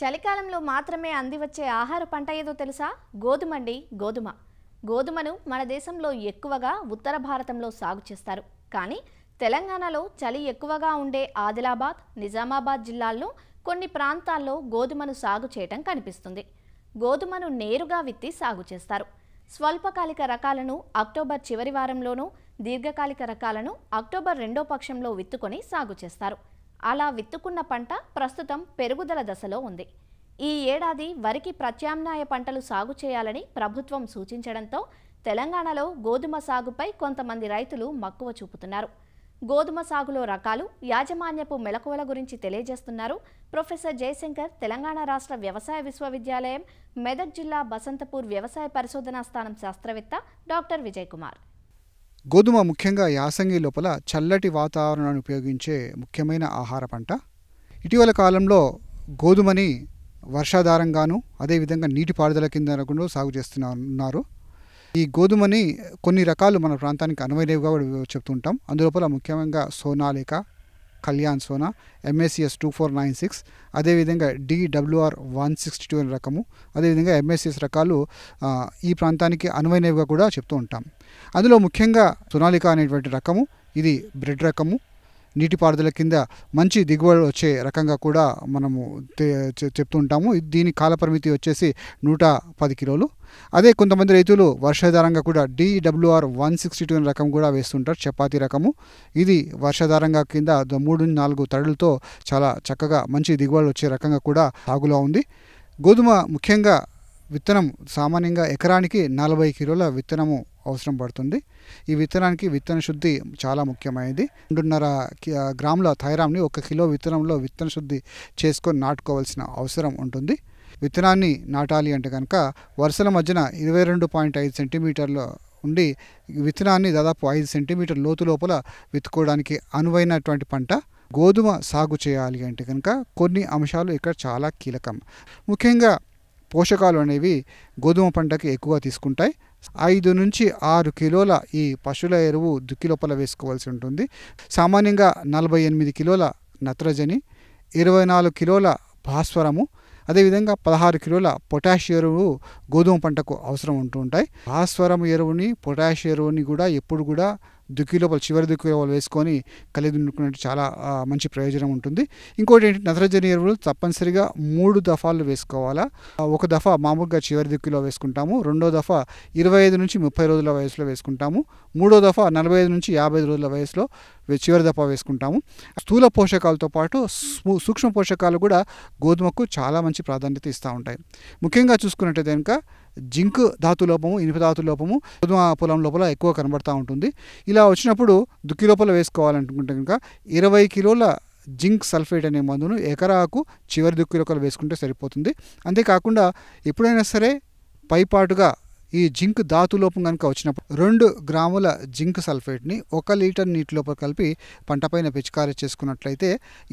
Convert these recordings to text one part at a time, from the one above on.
చలికాలంలో మాత్రమే అందివచ్చే ఆహార పంట ఏదో తెలుసా గోధుమండి గోధుమ గోధుమను మన దేశంలో ఎక్కువగా ఉత్తర భారతంలో సాగు చేస్తారు కానీ తెలంగాణలో చలి ఎక్కువగా ఉండే ఆదిలాబాద్ నిజామాబాద్ జిల్లాల్లో కొన్ని ప్రాంతాల్లో గోధుమను సాగు చేయటం కనిపిస్తుంది గోధుమను నేరుగా విత్తి సాగు చేస్తారు స్వల్పకాలిక రకాలను అక్టోబర్ చివరి వారంలోనూ దీర్ఘకాలిక రకాలను అక్టోబర్ రెండో పక్షంలో విత్తుకొని సాగు చేస్తారు అలా విత్తుకున్న పంట ప్రస్తుతం పెరుగుదల దశలో ఉంది ఈ ఏడాది వరికి ప్రత్యామ్నాయ పంటలు సాగు చేయాలని ప్రభుత్వం సూచించడంతో తెలంగాణలో గోధుమ సాగుపై కొంతమంది రైతులు మక్కువ చూపుతున్నారు గోధుమ సాగులో రకాలు యాజమాన్యపు మెలకువల గురించి తెలియజేస్తున్నారు ప్రొఫెసర్ జయశంకర్ తెలంగాణ రాష్ట్ర వ్యవసాయ విశ్వవిద్యాలయం మెదక్ జిల్లా బసంతపూర్ వ్యవసాయ పరిశోధనా స్థానం శాస్త్రవేత్త డాక్టర్ విజయ్ కుమార్ గోధుమ ముఖ్యంగా యాసంగి లోపల చల్లటి వాతావరణాన్ని ఉపయోగించే ముఖ్యమైన ఆహార పంట ఇటీవల కాలంలో గోధుమని వర్షాధారంగాను అదేవిధంగా నీటిపారుదల కింద కూడా సాగు చేస్తున్నారు ఈ గోధుమని కొన్ని రకాలు మన ప్రాంతానికి అనువైనవిగా కూడా చెప్తుంటాం అందులోపల ముఖ్యంగా Sonalika Kalyan Sona MACS two four nine six అదేవిధంగా డిడబ్ల్యూఆర్ వన్ సిక్స్టీ టూ అనే రకము అదేవిధంగా ఎంఏసిఎస్ రకాలు ఈ ప్రాంతానికి అనువైనవిగా కూడా చెప్తూ ఉంటాం అందులో ముఖ్యంగా సునాలిక అనేటువంటి రకము ఇది బ్రెడ్ రకము నీటిపారుదల కింద మంచి దిగుబడి వచ్చే రకంగా కూడా మనము చెప్తుంటాము దీని కాలపరిమితి వచ్చేసి నూట పది కిలోలు అదే కొంతమంది రైతులు వర్షాధారంగా కూడా డిడబ్ల్యూఆర్ వన్ సిక్స్టీ టూ రకం కూడా వేస్తుంటారు చపాతీ రకము ఇది వర్షాధారంగా కింద మూడు నాలుగు తడులతో చాలా చక్కగా మంచి దిగుబడి వచ్చే రకంగా కూడా సాగులో ఉంది గోధుమ ముఖ్యంగా విత్తనం సామాన్యంగా ఎకరానికి నలభై కిలోల విత్తనము అవసరం పడుతుంది ఈ విత్తనానికి విత్తన శుద్ధి చాలా ముఖ్యమైనది రెండున్నర గ్రాముల థైరామ్ని ఒక కిలో విత్తనంలో విత్తన శుద్ధి చేసుకొని నాటుకోవాల్సిన అవసరం ఉంటుంది విత్తనాన్ని నాటాలి అంటే కనుక వరుసల మధ్యన ఇరవై రెండు పాయింట్ ఐదు సెంటీమీటర్లో ఉండి విత్తనాన్ని దాదాపు ఐదు సెంటీమీటర్ లోతు లోపల విత్తుకోవడానికి అనువైనటువంటి పంట గోధుమ సాగు చేయాలి అంటే కనుక కొన్ని అంశాలు ఇక్కడ చాలా కీలకం ముఖ్యంగా పోషకాలు అనేవి గోధుమ పంటకి ఎక్కువ తీసుకుంటాయి ఐదు నుంచి ఆరు కిలోల ఈ పశువుల ఎరువు దుక్కి లోపల వేసుకోవాల్సి ఉంటుంది సామాన్యంగా నలభై ఎనిమిది కిలోల నత్రజని ఇరవై నాలుగు కిలోల భాస్వరము అదేవిధంగా పదహారు కిలోల పొటాష్ ఎరువు గోధుమ పంటకు అవసరం ఉంటూ ఉంటాయి భాస్వరం ఎరువుని పొటాష్ ఎరువుని కూడా ఎప్పుడు కూడా దుక్కి లోపల చివరి దుక్కి లోపల వేసుకొని కలిగి దున్నుకున్నట్టు చాలా మంచి ప్రయోజనం ఉంటుంది ఇంకోటి ఏంటి నత్రజని ఎరువులు తప్పనిసరిగా మూడు దఫాలు వేసుకోవాలా ఒక దఫా మామూలుగా చివరి దుక్కిలో వేసుకుంటాము రెండో దఫా ఇరవై ఐదు నుంచి ముప్పై రోజుల వయసులో వేసుకుంటాము మూడో దఫా నలభై ఐదు నుంచి యాభై ఐదు రోజుల వయసులో చివరి దఫా వేసుకుంటాము స్థూల పోషకాలతో పాటు సూక్ష్మ పోషకాలు కూడా గోధుమకు చాలా మంచి ప్రాధాన్యత ఇస్తూ ఉంటాయి ముఖ్యంగా చూసుకున్నట్టయితే కనుక జింక్ ధాతు లోపము ఇనుప ధాతు లోపము గోధుమ పొలం లోపల ఎక్కువ కనబడతా ఉంటుంది ఇలా వచ్చినప్పుడు దుక్కి లోపల వేసుకోవాలనుకుంటే కనుక ఇరవై కిలోల జింక్ సల్ఫేట్ అనే మందును ఎకరాకు చివరి దుక్కి లోపల వేసుకుంటే సరిపోతుంది అంతేకాకుండా ఎప్పుడైనా సరే పైపాటుగా ఈ జింక్ ధాతు లోపం కనుక వచ్చినప్పుడు రెండు గ్రాముల జింక్ సల్ఫేట్ని ఒక లీటర్ నీటి లోపల కలిపి పంటపైన పిచికారి చేసుకున్నట్లయితే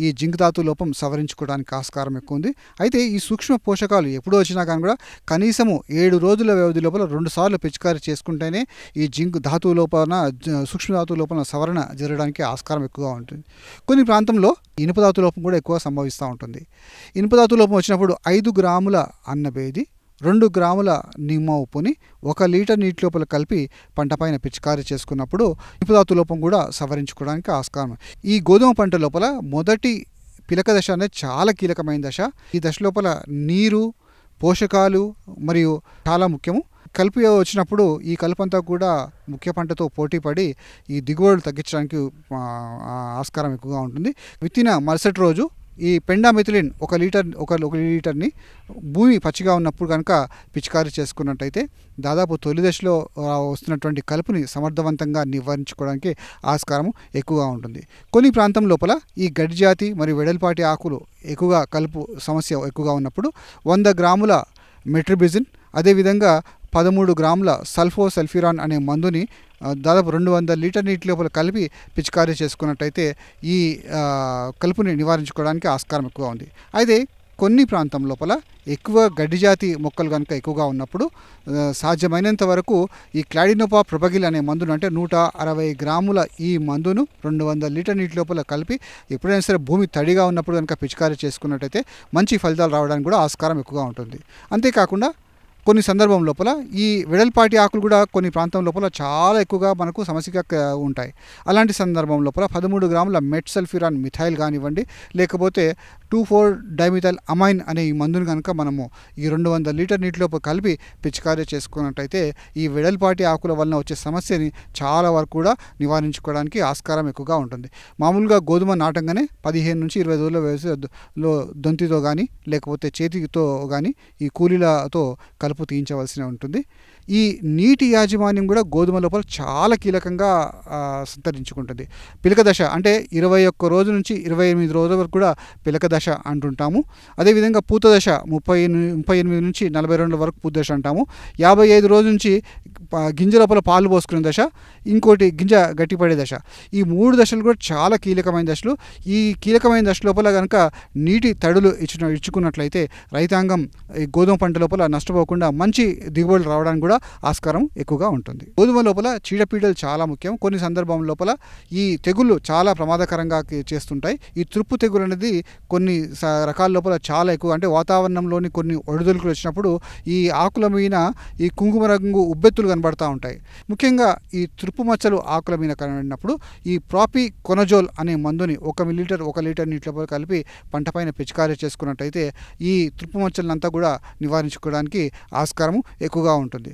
ఈ జింక్ ధాతు లోపం సవరించుకోవడానికి ఆస్కారం ఎక్కువ ఉంది అయితే ఈ సూక్ష్మ పోషకాలు ఎప్పుడు వచ్చినా కానీ కూడా కనీసము ఏడు రోజుల వ్యవధి లోపల రెండు సార్లు పిచికారి చేసుకుంటేనే ఈ జింక్ ధాతు లోపల సూక్ష్మ ధాతు లోపల సవరణ జరగడానికి ఆస్కారం ఎక్కువగా ఉంటుంది కొన్ని ప్రాంతంలో ఇనుప ధాతు లోపం కూడా ఎక్కువ సంభవిస్తూ ఉంటుంది ఇనుప ధాతు లోపం వచ్చినప్పుడు ఐదు గ్రాముల అన్నబేది రెండు గ్రాముల నిమ్మ ఉప్పుని ఒక లీటర్ నీటి లోపల కలిపి పంటపైన పిచికారీ చేసుకున్నప్పుడు నిపుదాతు లోపం కూడా సవరించుకోవడానికి ఆస్కారం ఈ గోధుమ పంట లోపల మొదటి పిలక దశ అనేది చాలా కీలకమైన దశ ఈ దశ లోపల నీరు పోషకాలు మరియు చాలా ముఖ్యము కలుపు వచ్చినప్పుడు ఈ కలుపు అంతా కూడా ముఖ్య పంటతో పోటీపడి ఈ దిగుబడులు తగ్గించడానికి ఆస్కారం ఎక్కువగా ఉంటుంది విత్తిన మరుసటి రోజు ఈ పెండామిథిలిన్ ఒక లీటర్ ఒక ఒక లీటర్ని భూమి పచ్చిగా ఉన్నప్పుడు కనుక పిచికారీ చేసుకున్నట్టయితే దాదాపు తొలి దశలో వస్తున్నటువంటి కలుపుని సమర్థవంతంగా నివారించుకోవడానికి ఆస్కారం ఎక్కువగా ఉంటుంది కొన్ని ప్రాంతం లోపల ఈ గడ్డి జాతి మరియు వెడల్పాటి ఆకులు ఎక్కువగా కలుపు సమస్య ఎక్కువగా ఉన్నప్పుడు వంద గ్రాముల మెట్రిబిజిన్ అదేవిధంగా పదమూడు గ్రాముల సల్ఫో సల్ఫిరాన్ అనే మందుని దాదాపు రెండు వందల లీటర్ నీటి లోపల కలిపి పిచికారీ చేసుకున్నట్టయితే ఈ కలుపుని నివారించుకోవడానికి ఆస్కారం ఎక్కువ ఉంది అయితే కొన్ని ప్రాంతం లోపల ఎక్కువ గడ్డి జాతి మొక్కలు కనుక ఎక్కువగా ఉన్నప్పుడు సాధ్యమైనంత వరకు ఈ క్లాడినోపా ప్రొపగిల్ అనే మందును అంటే నూట అరవై గ్రాముల ఈ మందును రెండు వందల లీటర్ నీటి లోపల కలిపి ఎప్పుడైనా సరే భూమి తడిగా ఉన్నప్పుడు కనుక పిచికారీ చేసుకున్నట్టయితే మంచి ఫలితాలు రావడానికి కూడా ఆస్కారం ఎక్కువగా ఉంటుంది అంతేకాకుండా కొన్ని సందర్భం లోపల ఈ వెడల్పాటి ఆకులు కూడా కొన్ని ప్రాంతం లోపల చాలా ఎక్కువగా మనకు సమస్యగా ఉంటాయి అలాంటి సందర్భం లోపల పదమూడు గ్రాముల మెట్ సల్ఫిరాన్ మిథైల్ కానివ్వండి లేకపోతే టూ ఫోర్ డైమిథైల్ అమైన్ అనే ఈ మందును కనుక మనము ఈ రెండు వందల లీటర్ నీటిలోపు కలిపి పిచికారీ చేసుకున్నట్టయితే ఈ వెడల్పాటి ఆకుల వలన వచ్చే సమస్యని చాలా వరకు కూడా నివారించుకోవడానికి ఆస్కారం ఎక్కువగా ఉంటుంది మామూలుగా గోధుమ నాటంగానే పదిహేను నుంచి ఇరవై రోజుల వ్యవసాయలో దొంతితో కానీ లేకపోతే చేతితో కానీ ఈ కూలీలతో కలుపు తీయించవలసి ఉంటుంది ఈ నీటి యాజమాన్యం కూడా గోధుమ లోపల చాలా కీలకంగా సంతరించుకుంటుంది పిలక దశ అంటే ఇరవై ఒక్క రోజు నుంచి ఇరవై ఎనిమిది రోజుల వరకు కూడా పిలక దశ దశ అంటుంటాము అదేవిధంగా పూత దశ ముప్పై ముప్పై ఎనిమిది నుంచి నలభై రెండు వరకు పూత దశ అంటాము యాభై ఐదు రోజు నుంచి గింజ లోపల పాలు పోసుకునే దశ ఇంకోటి గింజ గట్టిపడే దశ ఈ మూడు దశలు కూడా చాలా కీలకమైన దశలు ఈ కీలకమైన దశ లోపల కనుక నీటి తడులు ఇచ్చిన ఇచ్చుకున్నట్లయితే రైతాంగం ఈ గోధుమ పంట లోపల నష్టపోకుండా మంచి దిగుబడులు రావడానికి కూడా ఆస్కారం ఎక్కువగా ఉంటుంది గోధుమ లోపల చీడపీడలు చాలా ముఖ్యం కొన్ని సందర్భం లోపల ఈ తెగుళ్ళు చాలా ప్రమాదకరంగా చేస్తుంటాయి ఈ తృప్పు తెగులు అనేది కొన్ని రకాల లోపల చాలా ఎక్కువ అంటే వాతావరణంలోని కొన్ని ఒడిదుడుకులు వచ్చినప్పుడు ఈ ఆకుల మీద ఈ కుంకుమ రంగు ఉబ్బెత్తులు కనబడుతుంది కనబడతా ఉంటాయి ముఖ్యంగా ఈ తురుపు మచ్చలు ఆకుల మీద కనబడినప్పుడు ఈ ప్రాపీ కొనజోల్ అనే మందుని ఒక మిల్లీటర్ ఒక లీటర్ నీటిలో కలిపి పంటపైన పిచికారీ చేసుకున్నట్టయితే ఈ తురుపు మచ్చలంతా కూడా నివారించుకోవడానికి ఆస్కారం ఎక్కువగా ఉంటుంది